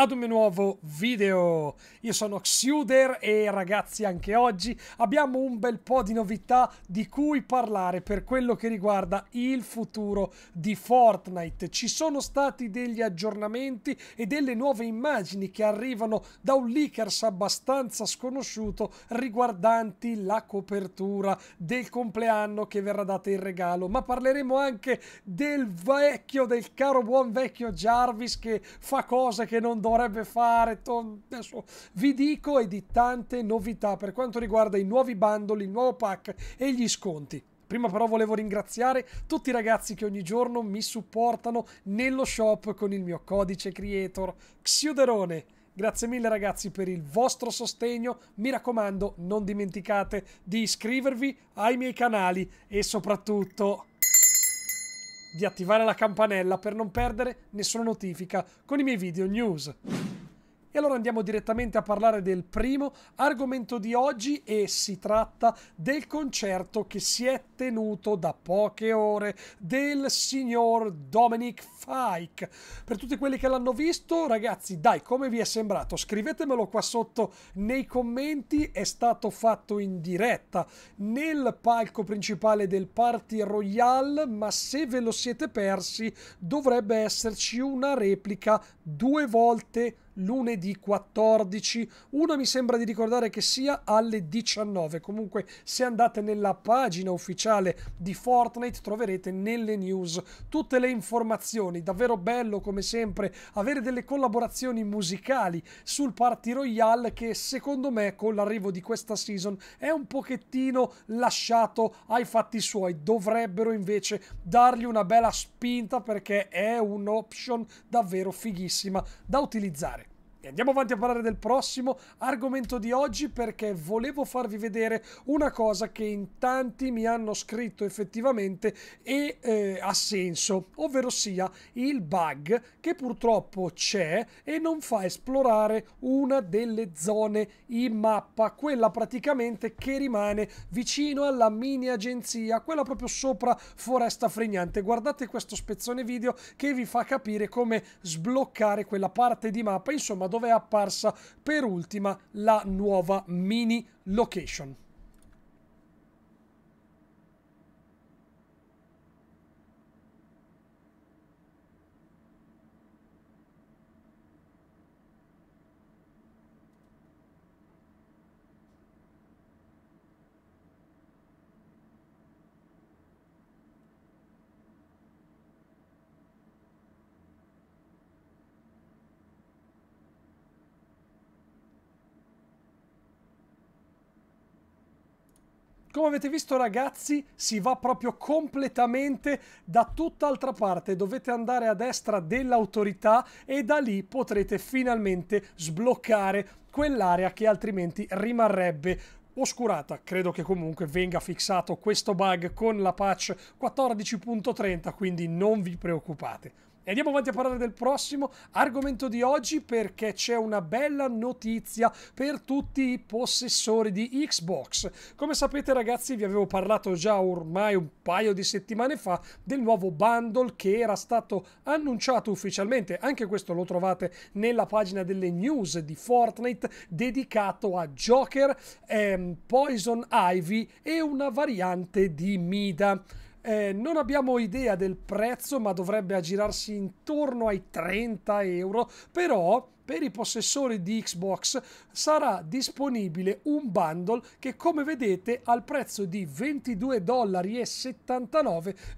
ad un nuovo video. Io sono Xuder e ragazzi anche oggi abbiamo un bel po' di novità di cui parlare per quello che riguarda il futuro di Fortnite. Ci sono stati degli aggiornamenti e delle nuove immagini che arrivano da un leakers abbastanza sconosciuto riguardanti la copertura del compleanno che verrà data in regalo, ma parleremo anche del vecchio, del caro buon vecchio Jarvis che fa cose che non dovrebbe dovrebbe fare. Adesso vi dico e di tante novità per quanto riguarda i nuovi bundle, il nuovo pack e gli sconti. Prima però volevo ringraziare tutti i ragazzi che ogni giorno mi supportano nello shop con il mio codice creator Xiuderone. Grazie mille ragazzi per il vostro sostegno, mi raccomando non dimenticate di iscrivervi ai miei canali e soprattutto di attivare la campanella per non perdere nessuna notifica con i miei video news. E allora andiamo direttamente a parlare del primo argomento di oggi e si tratta del concerto che si è tenuto da poche ore del signor Dominic Fike. Per tutti quelli che l'hanno visto, ragazzi, dai, come vi è sembrato? Scrivetemelo qua sotto nei commenti, è stato fatto in diretta nel palco principale del Party Royale, ma se ve lo siete persi dovrebbe esserci una replica due volte lunedì 14. Una mi sembra di ricordare che sia alle 19. Comunque, se andate nella pagina ufficiale di Fortnite, troverete nelle news tutte le informazioni. Davvero bello, come sempre, avere delle collaborazioni musicali sul Party Royale che secondo me con l'arrivo di questa season è un pochettino lasciato ai fatti suoi. Dovrebbero invece dargli una bella spinta perché è un'option davvero fighissima da utilizzare. E andiamo avanti a parlare del prossimo argomento di oggi perché volevo farvi vedere una cosa che in tanti mi hanno scritto effettivamente e eh, ha senso, ovvero sia il bug che purtroppo c'è e non fa esplorare una delle zone in mappa, quella praticamente che rimane vicino alla mini agenzia, quella proprio sopra Foresta Fregnante. Guardate questo spezzone video che vi fa capire come sbloccare quella parte di mappa, insomma dove è apparsa per ultima la nuova mini location. Come avete visto ragazzi si va proprio completamente da tutt'altra parte, dovete andare a destra dell'autorità e da lì potrete finalmente sbloccare quell'area che altrimenti rimarrebbe oscurata. Credo che comunque venga fissato questo bug con la patch 14.30, quindi non vi preoccupate. E andiamo avanti a parlare del prossimo argomento di oggi perché c'è una bella notizia per tutti i possessori di Xbox. Come sapete ragazzi vi avevo parlato già ormai un paio di settimane fa del nuovo bundle che era stato annunciato ufficialmente, anche questo lo trovate nella pagina delle news di Fortnite dedicato a Joker, ehm, Poison Ivy e una variante di Mida. Eh, non abbiamo idea del prezzo, ma dovrebbe aggirarsi intorno ai 30 euro, però per i possessori di Xbox sarà disponibile un bundle che come vedete al prezzo di 22,79 dollari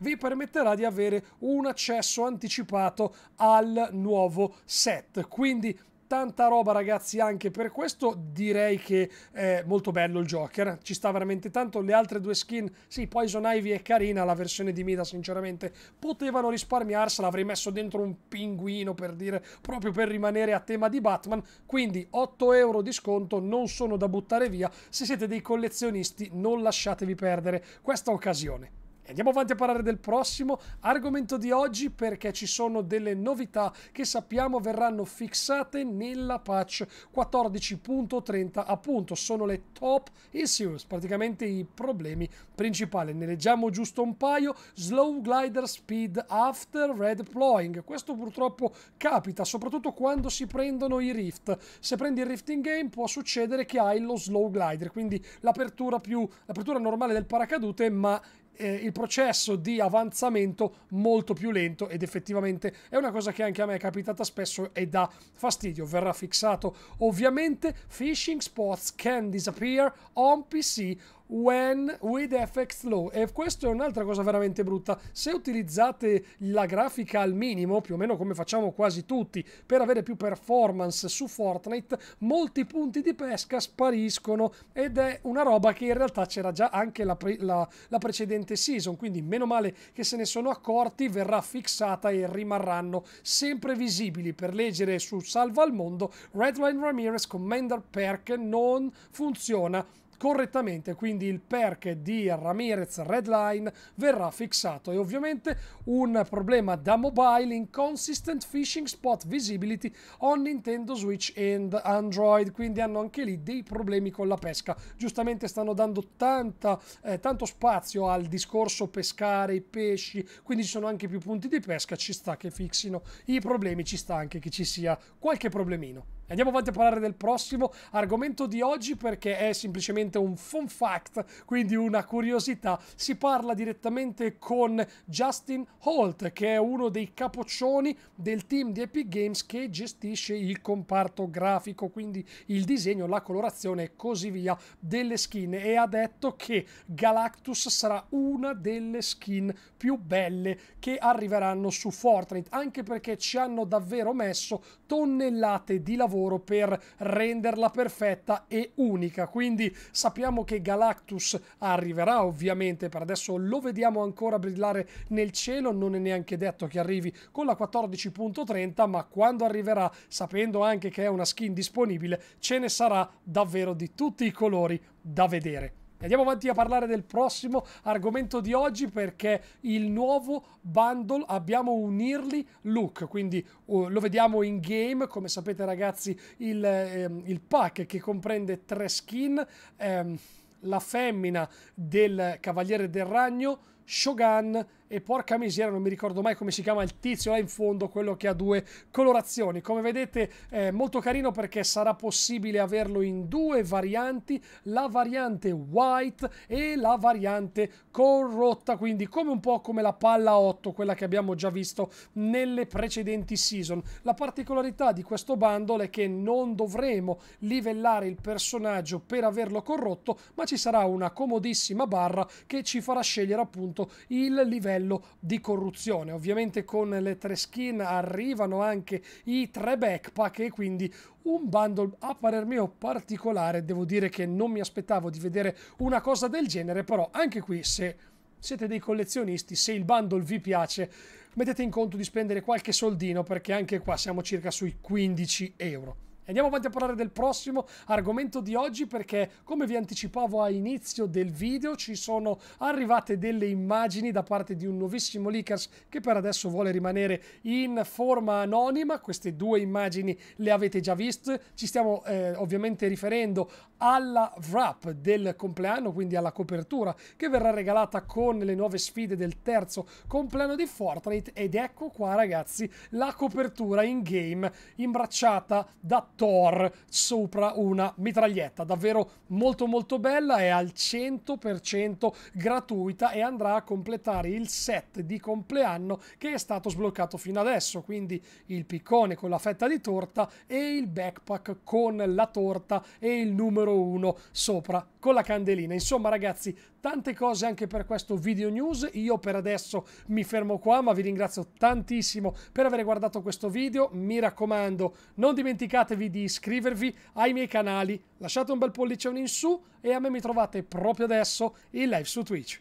vi permetterà di avere un accesso anticipato al nuovo set. Quindi tanta roba ragazzi anche per questo direi che è molto bello il Joker ci sta veramente tanto le altre due skin sì Poison Ivy è carina la versione di Mida sinceramente potevano risparmiarsela avrei messo dentro un pinguino per dire proprio per rimanere a tema di Batman quindi 8 euro di sconto non sono da buttare via se siete dei collezionisti non lasciatevi perdere questa occasione andiamo avanti a parlare del prossimo argomento di oggi perché ci sono delle novità che sappiamo verranno fissate nella patch 14.30 appunto sono le top issues praticamente i problemi principali ne leggiamo giusto un paio slow glider speed after redeploying questo purtroppo capita soprattutto quando si prendono i rift se prendi il rift in game può succedere che hai lo slow glider quindi l'apertura più l'apertura normale del paracadute ma eh, il processo di avanzamento molto più lento ed effettivamente è una cosa che anche a me è capitata spesso e dà fastidio, verrà fissato. Ovviamente phishing spots can disappear on PC when with FX low. E questa è un'altra cosa veramente brutta. Se utilizzate la grafica al minimo, più o meno come facciamo quasi tutti, per avere più performance su Fortnite, molti punti di pesca spariscono ed è una roba che in realtà c'era già anche la, pre- la, la precedente season. Quindi meno male che se ne sono accorti, verrà fissata e rimarranno sempre visibili. Per leggere su Salva al Mondo, Redline Ramirez Commander Perk non funziona correttamente, quindi il perk di Ramirez Redline verrà fissato. E ovviamente un problema da mobile, inconsistent phishing spot visibility on Nintendo Switch and Android, quindi hanno anche lì dei problemi con la pesca. Giustamente stanno dando tanta, eh, tanto spazio al discorso pescare i pesci, quindi ci sono anche più punti di pesca, ci sta che fixino i problemi, ci sta anche che ci sia qualche problemino. Andiamo avanti a parlare del prossimo argomento di oggi perché è semplicemente un fun fact, quindi una curiosità. Si parla direttamente con Justin Holt, che è uno dei capoccioni del team di Epic Games che gestisce il comparto grafico, quindi il disegno, la colorazione e così via delle skin e ha detto che Galactus sarà una delle skin più belle che arriveranno su Fortnite, anche perché ci hanno davvero messo tonnellate di lavoro lavoro per renderla perfetta e unica. Quindi sappiamo che Galactus arriverà ovviamente, per adesso lo vediamo ancora brillare nel cielo, non è neanche detto che arrivi con la 14.30, ma quando arriverà, sapendo anche che è una skin disponibile, ce ne sarà davvero di tutti i colori da vedere. Andiamo avanti a parlare del prossimo argomento di oggi perché il nuovo bundle abbiamo un early look, quindi uh, lo vediamo in game, come sapete ragazzi il, ehm, il pack che comprende tre skin, ehm, la femmina del Cavaliere del Ragno, Shogun, e porca miseria non mi ricordo mai come si chiama il tizio là in fondo, quello che ha due colorazioni. Come vedete è molto carino perché sarà possibile averlo in due varianti, la variante white e la variante corrotta, quindi come un po' come la palla 8, quella che abbiamo già visto nelle precedenti season. La particolarità di questo bundle è che non dovremo livellare il personaggio per averlo corrotto, ma ci sarà una comodissima barra che ci farà scegliere appunto il livello livello di corruzione. Ovviamente con le tre skin arrivano anche i tre backpack e quindi un bundle a parer mio particolare. Devo dire che non mi aspettavo di vedere una cosa del genere, però anche qui se siete dei collezionisti, se il bundle vi piace, mettete in conto di spendere qualche soldino perché anche qua siamo circa sui 15 euro. Andiamo avanti a parlare del prossimo argomento di oggi perché, come vi anticipavo a inizio del video, ci sono arrivate delle immagini da parte di un nuovissimo leakers che per adesso vuole rimanere in forma anonima. Queste due immagini le avete già viste. Ci stiamo eh, ovviamente riferendo alla wrap del compleanno, quindi alla copertura che verrà regalata con le nuove sfide del terzo compleanno di Fortnite. Ed ecco qua, ragazzi, la copertura in game imbracciata da tutti Thor sopra una mitraglietta. Davvero molto molto bella, è al 100% gratuita e andrà a completare il set di compleanno che è stato sbloccato fino adesso. Quindi il piccone con la fetta di torta e il backpack con la torta e il numero 1 sopra con la candelina. Insomma ragazzi, tante cose anche per questo video news. Io per adesso mi fermo qua, ma vi ringrazio tantissimo per aver guardato questo video. Mi raccomando, non dimenticatevi di iscrivervi ai miei canali, lasciate un bel pollicione in su e a me mi trovate proprio adesso in live su Twitch.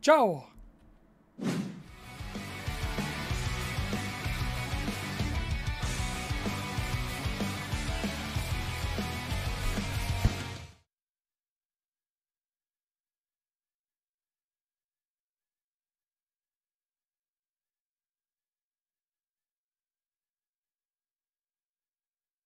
Ciao!